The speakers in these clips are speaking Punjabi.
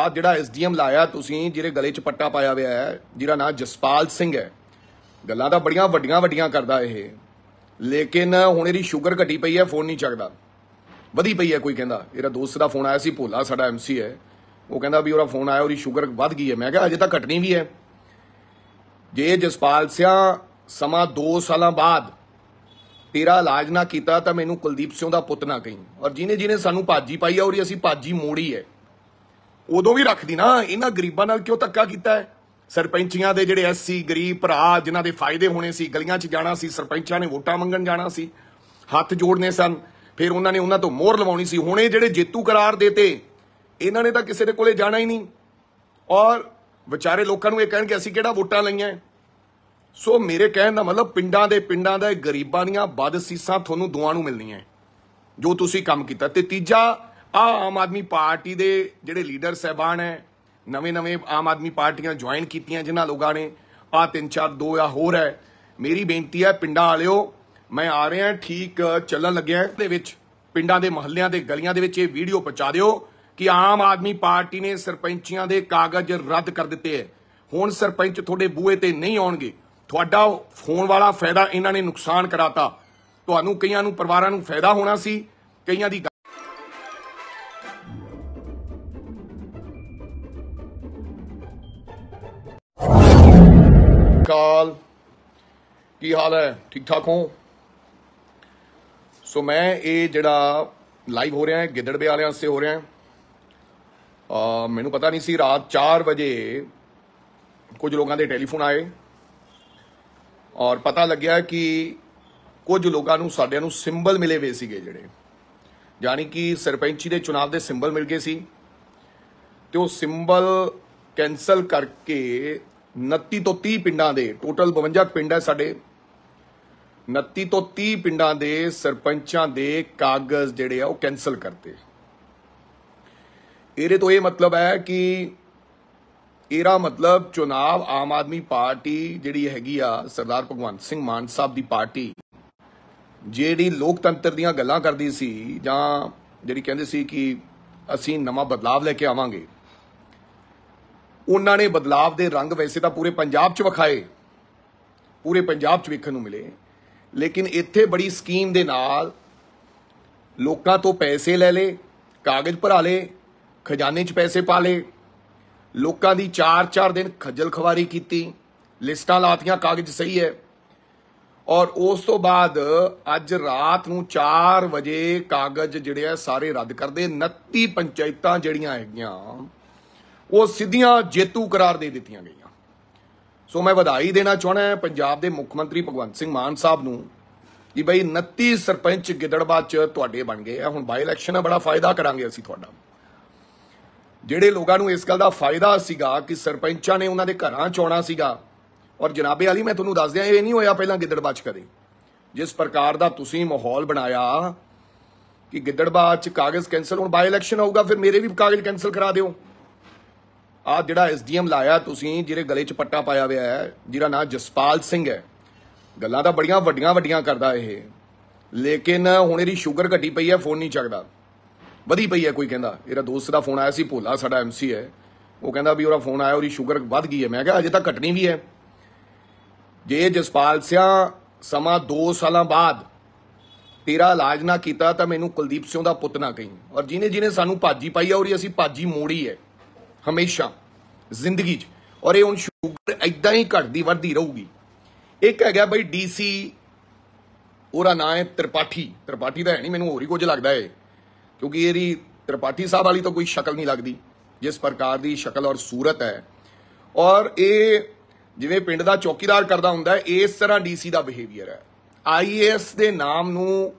ਆ ਜਿਹੜਾ ਐਸਡੀਐਮ ਲਾਇਆ ਤੁਸੀਂ ਜਿਹਦੇ ਗਲੇ 'ਚ ਪੱਟਾ ਪਾਇਆ ਹੋਇਆ ਹੈ ਜਿਹਦਾ ਨਾਮ ਜਸਪਾਲ ਸਿੰਘ ਹੈ ਗੱਲਾਂ ਤਾਂ ਬੜੀਆਂ ਵੱਡੀਆਂ ਵੱਡੀਆਂ ਕਰਦਾ ਇਹ ਲੇਕਿਨ ਹੁਣ ਇਹਦੀ ਸ਼ੂਗਰ ਘਟੀ ਪਈ ਹੈ ਫੋਨ ਨਹੀਂ ਚੱਕਦਾ ਵਧੀ ਪਈ ਹੈ ਕੋਈ ਕਹਿੰਦਾ ਇਹਦਾ ਦੋਸਤ ਦਾ ਫੋਨ ਆਇਆ ਸੀ ਭੋਲਾ ਸਾਡਾ ਐਮਸੀ ਹੈ ਉਹ ਕਹਿੰਦਾ ਵੀ ਉਹਦਾ ਫੋਨ ਆਇਆ ਉਹਦੀ ਸ਼ੂਗਰ ਵੱਧ ਗਈ ਹੈ ਮੈਂ ਕਿਹਾ ਅਜੇ ਤਾਂ ਘਟਣੀ ਵੀ ਹੈ ਜੇ ਜਸਪਾਲ ਸਿਆ ਸਮਾਂ 2 ਸਾਲਾਂ ਬਾਅਦ ਤੇਰਾ ਇਲਾਜ ਨਾ ਕੀਤਾ ਤਾਂ ਮੈਨੂੰ ਕੁਲਦੀਪ ਸਿੰਘ ਦਾ ਪੁੱਤ ਨਾ ਕਹੀਂ ਔਰ ਜਿਨੇ ਜਿਨੇ ਸਾਨੂੰ ਭਾਜੀ ਪਾਈ ਆ ਔਰ ਅਸੀਂ ਭਾਜੀ ਮੋੜੀ ਹੈ ਉਦੋਂ ਵੀ ਰੱਖਦੀ ਨਾ ਇਹਨਾਂ ਗਰੀਬਾਂ ਨਾਲ ਕਿਉਂ ਧੱਕਾ ਕੀਤਾ ਹੈ ਸਰਪੰਚੀਆਂ ਦੇ ਜਿਹੜੇ ਐਸਸੀ ਗਰੀਬ ਭਰਾ ਜਿਨ੍ਹਾਂ ਦੇ ਫਾਇਦੇ ਹੋਣੇ ਸੀ ਗਲੀਆਂ 'ਚ ਜਾਣਾ ਸੀ ਸਰਪੰਚਾਂ ਨੇ ਵੋਟਾਂ ਮੰਗਣ ਜਾਣਾ ਸੀ ਹੱਥ ਜੋੜਨੇ ਸਨ ਫਿਰ ਉਹਨਾਂ ਨੇ ਉਹਨਾਂ ਤੋਂ ਮੋਹਰ ਲਵਾਉਣੀ ਸੀ ਹੁਣੇ ਜਿਹੜੇ ਜੇਤੂ ਕਰਾਰ ਦੇਤੇ ਇਹਨਾਂ ਨੇ ਤਾਂ ਕਿਸੇ ਦੇ ਕੋਲੇ ਜਾਣਾ ਹੀ ਨਹੀਂ ਔਰ ਵਿਚਾਰੇ ਲੋਕਾਂ ਨੂੰ ਇਹ ਕਹਿਣ ਕਿ ਅਸੀਂ ਕਿਹੜਾ ਵੋਟਾਂ ਲਈਆਂ ਸੋ ਮੇਰੇ ਕਹਿਣ ਦਾ ਮਤਲਬ ਪਿੰਡਾਂ ਦੇ ਪਿੰਡਾਂ ਦਾ ਗਰੀਬਾਂ ਦੀਆਂ ਬਦਸੀਸਾਂ ਤੁਹਾਨੂੰ ਦੁਆ ਨੂੰ ਮਿਲਣੀਆਂ ਜੋ ਤੁਸੀਂ ਕੰਮ ਕੀਤਾ ਤੇ ਤੀਜਾ ਆ ਆਮ ਆਦਮੀ ਪਾਰਟੀ ਦੇ ਜਿਹੜੇ ਲੀਡਰ ਸਹਿਬਾਨ ਹੈ ਨਵੇਂ ਨਵੇਂ ਆਮ ਆਦਮੀ ਪਾਰਟੀਆਂ ਜੁਆਇਨ ਕੀਤੀਆਂ ਜਿਨ੍ਹਾਂ ਲੋਕਾਂ ਨੇ ਆ 3 4 2 ਆ ਹੋਰ ਹੈ ਮੇਰੀ ਬੇਨਤੀ ਹੈ ਪਿੰਡਾਂ ਵਾਲਿਓ ਮੈਂ ਆ ਰਿਹਾ ਠੀਕ ਚੱਲਣ ਲੱਗਿਆ ਦੇ ਵਿੱਚ ਪਿੰਡਾਂ ਦੇ ਮਹੱਲਿਆਂ ਦੇ ਗਲੀਆਂ ਦੇ ਵਿੱਚ ਇਹ ਵੀਡੀਓ ਪਹੁੰਚਾ ਦਿਓ ਕਿ ਆਮ ਆਦਮੀ ਪਾਰਟੀ ਨੇ ਸਰਪੰਚੀਆਂ ਦੇ ਕਾਗਜ਼ ਰੱਦ ਕਰ ਦਿੱਤੇ ਹੈ ਹੁਣ ਸਰਪੰਚ ਤੁਹਾਡੇ ਬੂਹੇ ਤੇ ਨਹੀਂ ਆਉਣਗੇ ਤੁਹਾਡਾ ਫੋਨ ਵਾਲਾ ਫਾਇਦਾ ਇਹਨਾਂ ਨੇ ਨੁਕਸਾਨ ਕਰਾਤਾ ਤੁਹਾਨੂੰ ਕਈਆਂ ਨੂੰ ਪਰਿਵਾਰਾਂ ਨੂੰ ਫਾਇਦਾ ਹੋਣਾ ਸੀ ਕਈਆਂ ਦੀ ਅਕਾਲ ਕੀ ਹਾਲ ਹੈ ਠੀਕ ਠਾਕ ਹੋ ਸੋ ਮੈਂ ਇਹ ਜਿਹੜਾ ਲਾਈਵ ਹੋ ਰਿਹਾ ਹੈ ਗਿੱਦੜ ਵਾਲਿਆਂ ਸੇ ਹੋ ਰਿਹਾ ਹੈ ਅ ਮੈਨੂੰ ਪਤਾ ਨਹੀਂ ਸੀ ਰਾਤ 4 ਵਜੇ ਕੁਝ ਲੋਕਾਂ ਦੇ ਟੈਲੀਫੋਨ ਆਏ ਔਰ ਪਤਾ ਲੱਗਿਆ ਕਿ ਕੁਝ ਲੋਕਾਂ ਨੂੰ ਸਾਡਿਆਂ ਨੂੰ ਸਿੰਬਲ ਮਿਲੇ ਹੋਏ ਸੀਗੇ ਜਿਹੜੇ ਯਾਨੀ ਕਿ ਸਰਪੰਚੀ ਦੇ ਚੋਣਾਂ ਦੇ ਸਿੰਬਲ ਮਿਲ ਗਏ ਸੀ ਤੇ ਉਹ ਸਿੰਬਲ ਕੈਨਸਲ ਕਰਕੇ 29 ਤੋਂ 30 ਪਿੰਡਾਂ ਦੇ ਟੋਟਲ 52 ਪਿੰਡ ਹੈ ਸਾਡੇ 29 ਤੋਂ 30 ਪਿੰਡਾਂ ਦੇ ਸਰਪੰਚਾਂ ਦੇ ਕਾਗਜ਼ ਜਿਹੜੇ ਆ ਉਹ ਕੈਨਸਲ ਕਰਤੇ ਇਹਦੇ ਤੋਂ ਇਹ ਮਤਲਬ ਹੈ ਕਿ ਇਹਦਾ ਮਤਲਬ ਚੋਣਾਵ ਆਮ ਆਦਮੀ ਪਾਰਟੀ ਜਿਹੜੀ ਹੈਗੀ ਆ ਸਰਦਾਰ ਭਗਵੰਤ ਸਿੰਘ ਮਾਨ ਸਾਹਿਬ ਦੀ ਪਾਰਟੀ ਜਿਹੜੀ ਲੋਕਤੰਤਰ ਦੀਆਂ ਗੱਲਾਂ ਕਰਦੀ ਸੀ ਜਾਂ ਜਿਹੜੀ ਕਹਿੰਦੇ ਸੀ ਕਿ ਅਸੀਂ ਨਵਾਂ ਬਦਲਾਵ ਲੈ ਕੇ ਆਵਾਂਗੇ ਉਹਨਾਂ ਨੇ ਬਦਲਾਵ ਦੇ ਰੰਗ ਵੈਸੇ ਤਾਂ ਪੂਰੇ ਪੰਜਾਬ 'ਚ ਵਿਖਾਏ ਪੂਰੇ ਪੰਜਾਬ 'ਚ ਵੇਖਣ ਨੂੰ ਮਿਲੇ ਲੇਕਿਨ ਇੱਥੇ ਬੜੀ ਸਕੀਮ ਦੇ ਨਾਲ ਲੋਕਾਂ ਤੋਂ ਪੈਸੇ ਲੈ ਲੇ ਕਾਗਜ਼ ਭਰਾ ਲੇ ਖਜ਼ਾਨੇ 'ਚ ਪੈਸੇ ਪਾ ਲੇ ਲੋਕਾਂ ਦੀ 4-4 ਦਿਨ ਖੱਜਲ ਖਵਾਰੀ ਕੀਤੀ ਲਿਸਟਾਂ ਲਾਤੀਆਂ ਕਾਗਜ਼ ਸਹੀ ਹੈ ਔਰ ਉਸ ਤੋਂ ਬਾਅਦ ਅੱਜ ਰਾਤ ਨੂੰ 4 ਵਜੇ ਕਾਗਜ਼ ਜਿਹੜੇ ਆ ਸਾਰੇ ਰੱਦ ਕਰਦੇ 29 ਪੰਚਾਇਤਾਂ ਜਿਹੜੀਆਂ ਹੈਗੀਆਂ ਉਹ ਸਿੱਧੀਆਂ ਜੇਤੂ ਕਰਾਰ ਦੇ ਦਿੱਤੀਆਂ ਗਈਆਂ ਸੋ ਮੈਂ ਵਧਾਈ ਦੇਣਾ ਚਾਹਣਾ ਹੈ ਪੰਜਾਬ ਦੇ ਮੁੱਖ ਮੰਤਰੀ ਭਗਵੰਤ ਸਿੰਘ ਮਾਨ ਸਾਹਿਬ ਨੂੰ ਕਿ ਬਈ 29 ਸਰਪੰਚ ਗਿੱਦੜਬਾਦ ਚ ਤੁਹਾਡੇ ਬਣ ਗਏ ਆ ਹੁਣ ਬਾਈ ਇਲੈਕਸ਼ਨ ਆ ਬੜਾ ਫਾਇਦਾ ਕਰਾਂਗੇ ਅਸੀਂ ਤੁਹਾਡਾ ਜਿਹੜੇ ਲੋਕਾਂ ਨੂੰ ਇਸ ਗੱਲ ਦਾ ਫਾਇਦਾ ਸੀਗਾ ਕਿ ਸਰਪੰਚਾਂ ਨੇ ਉਹਨਾਂ ਦੇ ਘਰਾਂ ਚ ਆਉਣਾ ਸੀਗਾ ਔਰ ਜਨਾਬੇ ਵਾਲੀ ਮੈਂ ਤੁਹਾਨੂੰ ਦੱਸ ਦਿਆਂ ਇਹ ਨਹੀਂ ਹੋਇਆ ਪਹਿਲਾਂ ਗਿੱਦੜਬਾਦ ਚ ਕਦੇ ਜਿਸ ਪ੍ਰਕਾਰ ਦਾ ਤੁਸੀਂ ਮਾਹੌਲ ਬਣਾਇਆ ਕਿ ਗਿੱਦੜਬਾਦ ਚ ਕਾਗਜ਼ ਕੈਨਸਲ ਹੁਣ ਬਾਈ ਇਲੈਕਸ਼ਨ ਆਊਗਾ ਫਿਰ ਮੇਰੇ ਵੀ ਕਾਗਜ਼ ਕੈਨਸਲ ਕਰਾ ਦਿਓ ਆ ਜਿਹੜਾ ਐਸਡੀਐਮ ਲਾਇਆ ਤੁਸੀਂ ਜਿਹੜੇ ਗਲੇ 'ਚ ਪੱਟਾ ਪਾਇਆ ਹੋਇਆ ਹੈ ਜਿਹਦਾ ਨਾਮ ਜਸਪਾਲ ਸਿੰਘ ਹੈ ਗੱਲਾਂ ਤਾਂ ਬੜੀਆਂ ਵੱਡੀਆਂ ਵੱਡੀਆਂ ਕਰਦਾ ਇਹ ਲੇਕਿਨ ਹੁਣ ਇਹਦੀ ਸ਼ੂਗਰ ਘਟੀ ਪਈ ਹੈ ਫੋਨ ਨਹੀਂ ਚੱਕਦਾ ਵਧੀ ਪਈ ਹੈ ਕੋਈ ਕਹਿੰਦਾ ਇਹਦਾ ਦੋਸਤ ਦਾ ਫੋਨ ਆਇਆ ਸੀ ਭੋਲਾ ਸਾਡਾ ਐਮਸੀ ਹੈ ਉਹ ਕਹਿੰਦਾ ਵੀ ਉਹਦਾ ਫੋਨ ਆਇਆ ਉਹਦੀ ਸ਼ੂਗਰ ਵੱਧ ਗਈ ਹੈ ਮੈਂ ਕਿਹਾ ਅਜੇ ਤਾਂ ਘਟਣੀ ਵੀ ਹੈ ਜੇ ਜਸਪਾਲ ਸਿਆ ਸਮਾਂ 2 ਸਾਲਾਂ ਬਾਅਦ ਤੇਰਾ ਇਲਾਜ ਨਾ ਕੀਤਾ ਤਾਂ ਮੈਨੂੰ ਕੁਲਦੀਪ ਸਿੰਘ ਦਾ ਪੁੱਤ ਨਾ ਕਹੀਂ ਔਰ ਜਿਨੇ ਜਿਨੇ ਸਾਨੂੰ ਭਾਜੀ ਪਾਈ ਆ ਔਰ ਅਸੀਂ ਭਾਜੀ ਮੋੜੀ ਹੈ ਹਮੇਸ਼ਾ ਜ਼ਿੰਦਗੀ 'ਚ ਔਰ ਇਹ ਹੁਣ ਸ਼ੂਗਰ ਐਦਾਂ ਹੀ ਘਟਦੀ ਵੱਧਦੀ ਰਹੂਗੀ ਇੱਕ ਹੈਗਾ ਬਈ ਡੀਸੀ ਉਹਦਾ ਨਾਂ ਹੈ ਤ੍ਰਿਪਾਠੀ ਤ੍ਰਿਪਾਠੀ ਦਾ ਹੈ ਨਹੀਂ ਮੈਨੂੰ ਹੋਰ ਹੀ ਕੁਝ ਲੱਗਦਾ ਹੈ ਕਿਉਂਕਿ ਇਹਦੀ ਤ੍ਰਿਪਾਠੀ ਸਾਹਿਬ ਵਾਲੀ ਤਾਂ ਕੋਈ ਸ਼ਕਲ ਨਹੀਂ ਲੱਗਦੀ ਜਿਸ ਪ੍ਰਕਾਰ ਦੀ ਸ਼ਕਲ ਔਰ ਸੂਰਤ ਹੈ ਔਰ ਇਹ ਜਿਵੇਂ ਪਿੰਡ ਦਾ ਚੌਕੀਦਾਰ ਕਰਦਾ ਹੁੰਦਾ ਇਸ ਤਰ੍ਹਾਂ ਡੀਸੀ ਦਾ ਬਿਹੇਵੀਅਰ ਹੈ ਆਈਐਸ ਦੇ ਨਾਮ ਨੂੰ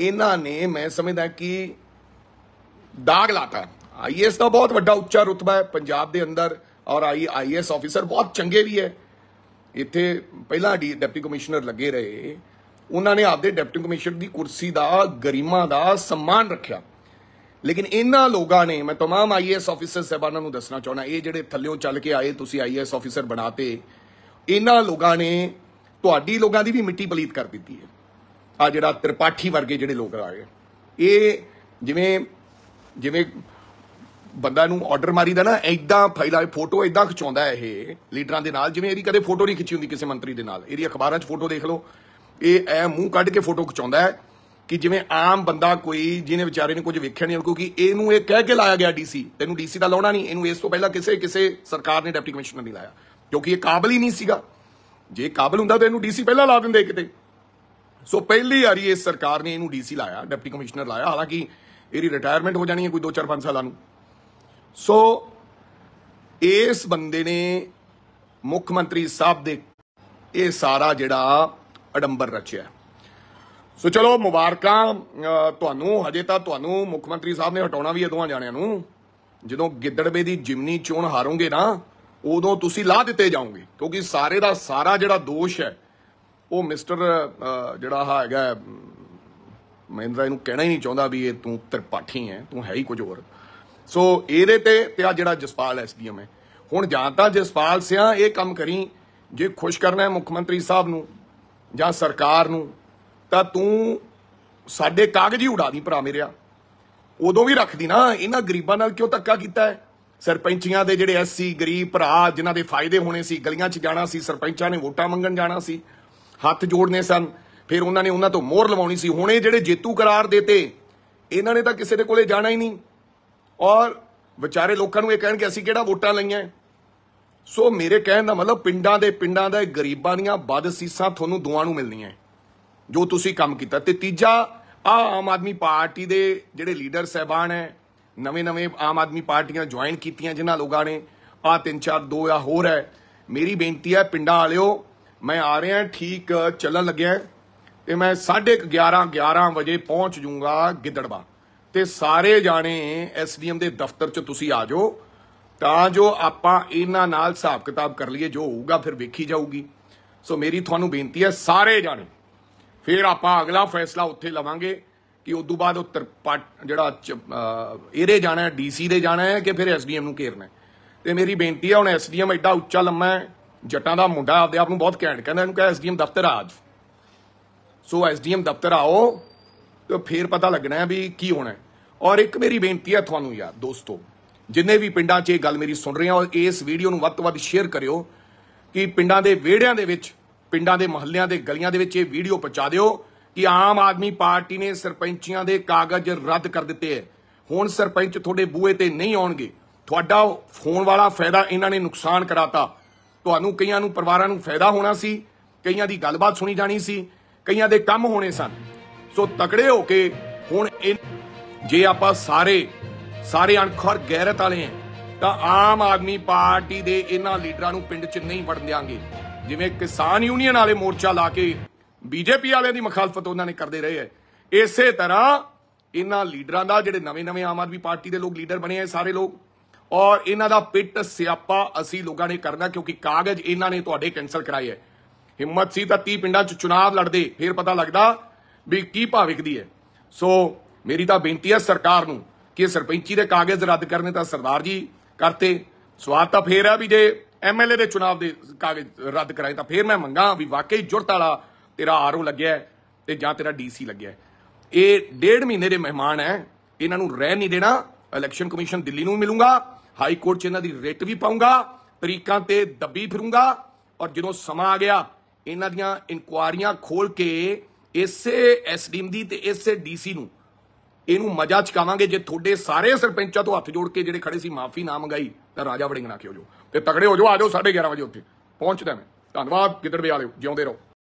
ਇਹਨਾਂ ਨੇ ਮੈਂ ਸਮਝਦਾ ਕਿ ਦਾਗ ਲਾਤਾ ਆਈਐਸ ਦਾ ਬਹੁਤ ਵੱਡਾ ਉੱਚਾ ਰੁਤਬਾ ਹੈ ਪੰਜਾਬ ਦੇ ਅੰਦਰ ਔਰ ਆਈ ਆਈਐਸ ਆਫੀਸਰ ਬਹੁਤ ਚੰਗੇ ਵੀ ਹੈ ਇੱਥੇ ਪਹਿਲਾਂ ਡਿਪਟੀ ਕਮਿਸ਼ਨਰ ਲੱਗੇ ਰਹੇ ਉਹਨਾਂ ਨੇ ਆਪਦੇ ਡਿਪਟੀ ਕਮਿਸ਼ਨਰ ਦੀ ਕੁਰਸੀ ਦਾ ਗਰੀਮਾ ਦਾ ਸਨਮਾਨ ਰੱਖਿਆ ਲੇਕਿਨ ਇਹਨਾਂ ਲੋਕਾਂ ਨੇ ਮੈਂ तमाम ਆਈਐਸ ਆਫੀਸਰ ਸਹਿਬਾਨਾਂ ਨੂੰ ਦੱਸਣਾ ਚਾਹਣਾ ਇਹ ਜਿਹੜੇ ਥੱਲਿਓਂ ਚੱਲ ਕੇ ਆਏ ਤੁਸੀਂ ਆਈਐਸ ਆਫੀਸਰ ਬਣਾਤੇ ਇਹਨਾਂ ਲੋਕਾਂ ਨੇ ਤੁਹਾਡੀ ਲੋਕਾਂ ਦੀ ਵੀ ਮਿੱਟੀ ਪਲੀਤ ਕਰ ਦਿੱਤੀ ਹੈ ਆ ਜਿਹੜਾ ਤ੍ਰਿਪਾਠੀ ਵਰਗੇ ਜਿਹੜੇ ਲੋਕ ਆਏ ਇਹ ਜਿਵੇਂ ਜਿਵੇਂ ਬੰਦਾ ਨੂੰ ਆਰਡਰ ਮਾਰੀਦਾ ਨਾ ਐਦਾਂ ਫੈਲਾ ਫੋਟੋ ਐਦਾਂ ਖਿਚਾਉਂਦਾ ਇਹ ਲੀਡਰਾਂ ਦੇ ਨਾਲ ਜਿਵੇਂ ਇਹਦੀ ਕਦੇ ਫੋਟੋ ਨਹੀਂ ਖਿੱਚੀ ਹੁੰਦੀ ਕਿਸੇ ਮੰਤਰੀ ਦੇ ਨਾਲ ਇਹਦੀ ਅਖਬਾਰਾਂ 'ਚ ਫੋਟੋ ਦੇਖ ਲਓ ਇਹ ਐ ਮੂੰਹ ਕੱਢ ਕੇ ਫੋਟੋ ਖਿਚਾਉਂਦਾ ਹੈ ਕਿ ਜਿਵੇਂ ਆਮ ਬੰਦਾ ਕੋਈ ਜਿਹਨੇ ਵਿਚਾਰੇ ਨੇ ਕੁਝ ਵੇਖਿਆ ਨਹੀਂ ਕਿਉਂਕਿ ਇਹਨੂੰ ਇਹ ਕਹਿ ਕੇ ਲਾਇਆ ਗਿਆ ਡੀਸੀ ਤੈਨੂੰ ਡੀਸੀ ਦਾ ਲਾਉਣਾ ਨਹੀਂ ਇਹਨੂੰ ਇਸ ਤੋਂ ਪਹਿਲਾਂ ਕਿਸੇ ਕਿਸੇ ਸਰਕਾਰ ਨੇ ਡਿਪਟੀ ਕਮਿਸ਼ਨਰ ਨਹੀਂ ਲਾਇਆ ਕਿਉਂਕਿ ਇਹ ਕਾਬਲ ਹੀ ਨਹੀਂ ਸੀਗਾ ਜੇ ਕਾਬਲ ਹੁੰਦਾ ਤਾਂ ਇਹਨੂੰ ਡੀਸੀ ਪਹਿਲਾਂ ਲਾ ਦਿੰਦੇ ਕਿਤੇ ਸੋ ਪਹਿਲੀ ਵਾਰੀ ਇਸ ਸਰਕਾਰ ਨੇ ਇਹਨੂੰ ਡੀਸੀ ਲਾਇਆ ਡਿਪਟੀ ਕਮਿਸ਼ਨਰ ਲਾਇਆ ਹਾਲਾਂਕਿ ਇਹਦੀ ਰਿਟਾਇਰਮੈਂਟ ਹੋ ਜਾਣੀ ਹੈ ਕੋਈ 2-4 5 ਸਾਲਾਂ ਨੂੰ ਸੋ ਇਸ ਬੰਦੇ ਨੇ ਮੁੱਖ ਮੰਤਰੀ ਸਾਹਿਬ ਦੇ ਇਹ ਸਾਰਾ ਜਿਹੜਾ ਅਡੰਬਰ ਰਚਿਆ ਸੋ ਚਲੋ ਮੁਬਾਰਕਾਂ ਤੁਹਾਨੂੰ ਹਜੇ ਤਾਂ ਤੁਹਾਨੂੰ ਮੁੱਖ ਮੰਤਰੀ ਸਾਹਿਬ ਨੇ ਹਟਾਉਣਾ ਵੀ ਦੋਹਾਂ ਜਾਣਿਆਂ ਨੂੰ ਜਦੋਂ ਗਿੱਦੜਵੇ ਦੀ ਜਿਮਨੀ ਚੋਣ ਹਾਰੋਗੇ ਨਾ ਉਦੋਂ ਤੁਸੀਂ ਲਾ ਦਿੱਤੇ ਜਾਓਗੇ ਕਿਉਂਕਿ ਸਾਰੇ ਦਾ ਸਾਰਾ ਜਿਹੜਾ ਦੋਸ਼ ਹੈ ਉਹ ਮਿਸਟਰ ਜਿਹੜਾ ਹੈਗਾ ਮਹਿੰਦਰਾ ਇਹਨੂੰ ਕਹਿਣਾ ਹੀ ਨਹੀਂ ਚਾਹੁੰਦਾ ਵੀ ਇਹ ਤੂੰ ਤਰਪਾਠੀ ਹੈ ਤੂੰ ਹੈ ਹੀ ਕੁਝ ਹੋਰ ਸੋ ਇਹਦੇ ਤੇ ਤੇ ਆ ਜਿਹੜਾ ਜਸਪਾਲ ਐਸਡੀਐਮ ਹੈ ਹੁਣ ਜਾਂ ਤਾਂ ਜਸਪਾਲ ਸਿਆ ਇਹ ਕੰਮ ਕਰੀ ਜੇ ਖੁਸ਼ ਕਰਨਾ ਹੈ ਮੁੱਖ ਮੰਤਰੀ ਸਾਹਿਬ ਨੂੰ ਜਾਂ ਸਰਕਾਰ ਨੂੰ ਤਾਂ ਤੂੰ ਸਾਡੇ ਕਾਗਜ਼ ਹੀ ਉਡਾ ਦੀ ਭਰਾ ਮੇਰਿਆ ਉਦੋਂ ਵੀ ਰੱਖਦੀ ਨਾ ਇਹਨਾਂ ਗਰੀਬਾਂ ਨਾਲ ਕਿਉਂ ਧੱਕਾ ਕੀਤਾ ਹੈ ਸਰਪੰਚੀਆਂ ਦੇ ਜਿਹੜੇ ਐਸਸੀ ਗਰੀਬ ਭਰਾ ਜਿਨ੍ਹਾਂ ਦੇ ਫਾਇਦੇ ਹੋਣੇ ਸੀ ਗਲੀਆਂ 'ਚ ਜਾਣਾ ਸੀ ਸਰਪੰਚਾਂ ਨੇ ਵੋਟਾਂ ਮੰਗਣ ਜਾਣਾ ਸੀ ਹੱਥ ਜੋੜਨੇ ਸਨ ਫਿਰ ਉਹਨਾਂ ਨੇ ਉਹਨਾਂ ਤੋਂ ਮੋਹਰ ਲਵਾਉਣੀ ਸੀ ਹੁਣ ਇਹ ਜਿਹੜੇ ਜੇਤੂ ਕਰਾਰ ਦੇਤੇ ਇਹਨਾਂ ਨੇ ਤਾਂ ਕਿਸੇ ਦੇ ਕੋਲੇ ਜਾਣਾ ਹੀ ਨਹੀਂ ਔਰ ਵਿਚਾਰੇ ਲੋਕਾਂ ਨੂੰ ਇਹ ਕਹਿਣ ਕਿ ਅਸੀਂ ਕਿਹੜਾ ਵੋਟਾਂ ਲਈਆਂ ਸੋ ਮੇਰੇ ਕਹਿਣ ਦਾ ਮਤਲਬ ਪਿੰਡਾਂ ਦੇ ਪਿੰਡਾਂ ਦਾ ਗਰੀਬਾਂ ਦੀਆਂ ਵੱਧ ਸੀਸਾਂ ਤੁਹਾਨੂੰ ਦੁਆ ਨੂੰ ਮਿਲਣੀਆਂ ਜੋ ਤੁਸੀਂ ਕੰਮ ਕੀਤਾ ਤੇ ਤੀਜਾ ਆ ਆਮ ਆਦਮੀ ਪਾਰਟੀ ਦੇ ਜਿਹੜੇ ਲੀਡਰ ਸਹਿਬਾਨ ਹੈ ਨਵੇਂ-ਨਵੇਂ ਆਮ ਆਦਮੀ ਪਾਰਟੀਆਂ ਜੁਆਇਨ ਕੀਤੀਆਂ ਜਿਨ੍ਹਾਂ ਲੋਕਾਂ ਨੇ ਆ ਤਿੰਨ ਚਾਰ ਦੋ ਆ ਹੋਰ ਹੈ ਮੇਰੀ ਬੇਨਤੀ ਹੈ ਪਿੰਡਾਂ ਵਾਲਿਓ ਮੈਂ ਆ ਰਿਹਾ ਠੀਕ ਚੱਲਣ ਲੱਗਿਆ ਤੇ ਮੈਂ 11:30 11 ਵਜੇ ਪਹੁੰਚ ਜਾਊਂਗਾ ਗਿੱਦੜਵਾ ਤੇ ਸਾਰੇ ਜਾਣੇ ਐਸਡੀਐਮ ਦੇ ਦਫ਼ਤਰ 'ਚ ਤੁਸੀਂ ਆ ਜਾਓ ਤਾਂ ਜੋ ਆਪਾਂ ਇਹਨਾਂ ਨਾਲ ਹਿਸਾਬ ਕਿਤਾਬ ਕਰ ਲਈਏ ਜੋ ਹੋਊਗਾ ਫਿਰ ਵੇਖੀ ਜਾਊਗੀ ਸੋ ਮੇਰੀ ਤੁਹਾਨੂੰ ਬੇਨਤੀ ਹੈ ਸਾਰੇ ਜਾਣੇ ਫਿਰ ਆਪਾਂ ਅਗਲਾ ਫੈਸਲਾ ਉੱਥੇ ਲਵਾਂਗੇ ਕਿ ਉਸ ਤੋਂ ਬਾਅਦ ਉੱਤਰ ਜਿਹੜਾ ਇਹਦੇ ਜਾਣਾ ਡੀਸੀ ਦੇ ਜਾਣਾ ਹੈ ਕਿ ਫਿਰ ਐਸਡੀਐਮ ਨੂੰ ਘੇਰਨਾ ਤੇ ਮੇਰੀ ਬੇਨਤੀ ਹੈ ਹੁਣ ਐਸਡੀਐਮ ਐਡਾ ਉੱਚਾ ਲੰਮਾ ਹੈ ਜੱਟਾਂ ਦਾ ਮੁੰਡਾ ਆਪਦੇ ਆਪ ਨੂੰ ਬਹੁਤ ਘੈਂਟ ਕਹਿੰਦਾ ਇਹਨੂੰ ਕਹੇ ਐਸਡੀਐਮ ਦਫ਼ਤਰ ਆਜ ਸੋ ਐਸਡੀਐਮ ਦਫ਼ਤਰ ਆਓ ਤੇ ਫਿਰ ਪਤਾ ਲੱਗਣਾ ਹੈ ਵੀ ਕੀ ਹੋਣਾ ਔਰ ਇੱਕ ਮੇਰੀ ਬੇਨਤੀ ਹੈ ਤੁਹਾਨੂੰ ਯਾਰ ਦੋਸਤੋ ਜਿੰਨੇ ਵੀ ਪਿੰਡਾਂ 'ਚ ਇਹ ਗੱਲ ਮੇਰੀ ਸੁਣ ਰਹੇ ਆ ਔਰ ਇਸ ਵੀਡੀਓ ਨੂੰ ਵੱਧ ਤੋਂ ਵੱਧ ਸ਼ੇਅਰ ਕਰਿਓ ਕਿ ਪਿੰਡਾਂ ਦੇ ਵਿਹੜਿਆਂ ਦੇ ਵਿੱਚ ਪਿੰਡਾਂ ਦੇ ਮਹੱਲਿਆਂ ਦੇ ਗਲੀਆਂ ਦੇ ਵਿੱਚ ਇਹ ਵੀਡੀਓ ਪਹੁੰਚਾ ਦਿਓ ਕਿ ਆਮ ਆਦਮੀ ਪਾਰਟੀ ਨੇ ਸਰਪੰਚੀਆਂ ਦੇ ਕਾਗਜ਼ ਰੱਦ ਕਰ ਦਿੱਤੇ ਐ ਹੁਣ ਸਰਪੰਚ ਤੁਹਾਡੇ ਬੂਹੇ ਤੇ ਨਹੀਂ ਆਉਣਗੇ ਤੁਹਾਡਾ ਫੋਨ ਵਾਲਾ ਫਾਇਦਾ ਇਹਨਾਂ ਨੇ ਨੁਕਸਾਨ ਕਰਾਤਾ ਤੁਹਾਨੂੰ ਕਈਆਂ ਨੂੰ ਪਰਿਵਾਰਾਂ ਨੂੰ ਫਾਇਦਾ ਹੋਣਾ ਸੀ ਕਈਆਂ ਦੀ ਗੱਲਬਾਤ ਸੁਣੀ ਜਾਣੀ ਸੀ ਕਈਆਂ ਦੇ ਕੰਮ ਹੋਣੇ ਸਨ ਸੋ ਤਕੜੇ ਹੋ ਕੇ ਹੁਣ ਇਹ ਜੇ ਆਪਾਂ ਸਾਰੇ ਸਾਰੇ ਅਣਖਰ ਗੈਰਤ ਵਾਲੇ ਆ ਤਾਂ ਆਮ ਆਦਮੀ ਪਾਰਟੀ ਦੇ ਇਹਨਾਂ ਲੀਡਰਾਂ ਨੂੰ ਪਿੰਡ 'ਚ ਨਹੀਂ ਵੜਨ ਦੇਾਂਗੇ ਜਿਵੇਂ ਕਿਸਾਨ ਯੂਨੀਅਨ ਵਾਲੇ ਮੋਰਚਾ ਲਾ ਕੇ ਬੀਜੇਪੀ ਵਾਲਿਆਂ ਦੀ ਮੁਖਾਲਫਤ ਉਹਨਾਂ ਨੇ ਕਰਦੇ ਰਹੇ ਐ ਇਸੇ ਤਰ੍ਹਾਂ ਇਹਨਾਂ ਲੀਡਰਾਂ ਦਾ ਜਿਹੜੇ ਨਵੇਂ-ਨਵੇਂ ਆਮ ਆਦਮੀ ਪਾਰਟੀ ਦੇ ਲੋਕ ਲੀਡਰ ਬਣੇ ਐ ਸਾਰੇ ਲੋਕ ਔਰ ਇਹਨਾਂ ਦਾ ਪਿੱਟ ਸਿਆਪਾ ਅਸੀਂ ਲੋਕਾਂ ਨੇ ਕਰਨਾ ਕਿਉਂਕਿ ਕਾਗਜ਼ ਇਹਨਾਂ ਨੇ ਤੁਹਾਡੇ ਕੈਨਸਲ ਕਰਾਏ ਐ ਹਿੰਮਤ ਸੀ ਤਾਂ 30 ਪਿੰਡਾਂ 'ਚ ਚੋਣ ਲੜਦੇ ਫਿਰ ਪਤਾ ਲੱਗਦਾ ਵੀ ਕੀ ਭਾਵਿਕ ਦੀ ਐ ਸੋ ਮੇਰੀ ਤਾਂ ਬੇਨਤੀ ਹੈ ਸਰਕਾਰ ਨੂੰ ਕਿ ਸਰਪੰਚੀ ਦੇ ਕਾਗਜ਼ ਰੱਦ ਕਰਨੇ ਤਾਂ ਸਰਦਾਰ ਜੀ ਕਰਤੇ ਸਵਾਦ ਤਾਂ ਫੇਰ ਆ ਵੀ ਜੇ ਐਮਐਲਏ ਦੇ ਚੋਣਾਂ ਦੇ ਕਾਗਜ਼ ਰੱਦ ਕਰਾਏ ਤਾਂ ਫੇਰ ਮੈਂ ਮੰਗਾ ਵੀ ਵਾਕਈ ਜੁਰਤ ਵਾਲਾ ਤੇਰਾ ਆਰਓ ਲੱਗਿਆ ਤੇ ਜਾਂ ਤੇਰਾ ਡੀਸੀ ਲੱਗਿਆ ਇਹ ਡੇਢ ਮਹੀਨੇ ਦੇ ਮਹਿਮਾਨ ਹੈ ਇਹਨਾਂ ਨੂੰ ਰਹਿ ਨਹੀਂ ਦੇਣਾ ਇਲੈਕਸ਼ਨ ਕਮਿਸ਼ਨ ਦਿੱਲੀ ਨੂੰ ਮਿਲੂੰਗਾ ਹਾਈ ਕੋਰਟ 'ਚ ਇਹਨਾਂ ਦੀ ਰਿਟ ਵੀ ਪਾਉਂਗਾ ਤਰੀਕਾਂ ਤੇ ਦੱਬੀ ਫਿਰੂੰਗਾ ਔਰ ਜਦੋਂ ਸਮਾਂ ਆ ਗਿਆ ਇਹਨਾਂ ਦੀਆਂ ਇਨਕੁਆਰੀਆਂ ਖੋਲ ਕੇ ਇਸੇ ਐਸਡੀਐਮ ਦੀ ਤੇ ਇਸੇ ਡੀਸੀ ਨੂੰ ਇਹਨੂੰ ਮਜ਼ਾ ਚਕਾਵਾਂਗੇ ਜੇ ਤੁਹਾਡੇ ਸਾਰੇ ਸਰਪੰਚਾਂ ਤੋਂ ਹੱਥ ਜੋੜ ਕੇ ਜਿਹੜੇ ਖੜੇ ਸੀ ਮਾਫੀ ਨਾ ਮੰਗਾਈ ਤਾਂ ਰਾਜਾ ਵੜਿੰਗ ਨਾ ਕਿਉਂ ਜੋ ਤੇ ਤਗੜੇ ਹੋ ਜਾਓ ਆ 11:30 ਵਜੇ ਉੱਥੇ ਪਹੁੰਚਦਾ ਮੈਂ ਧੰਨਵਾਦ ਕਿਦੜ ਵੀ ਆ ਲਿਓ ਜਿਉਂਦੇ ਰਹੋ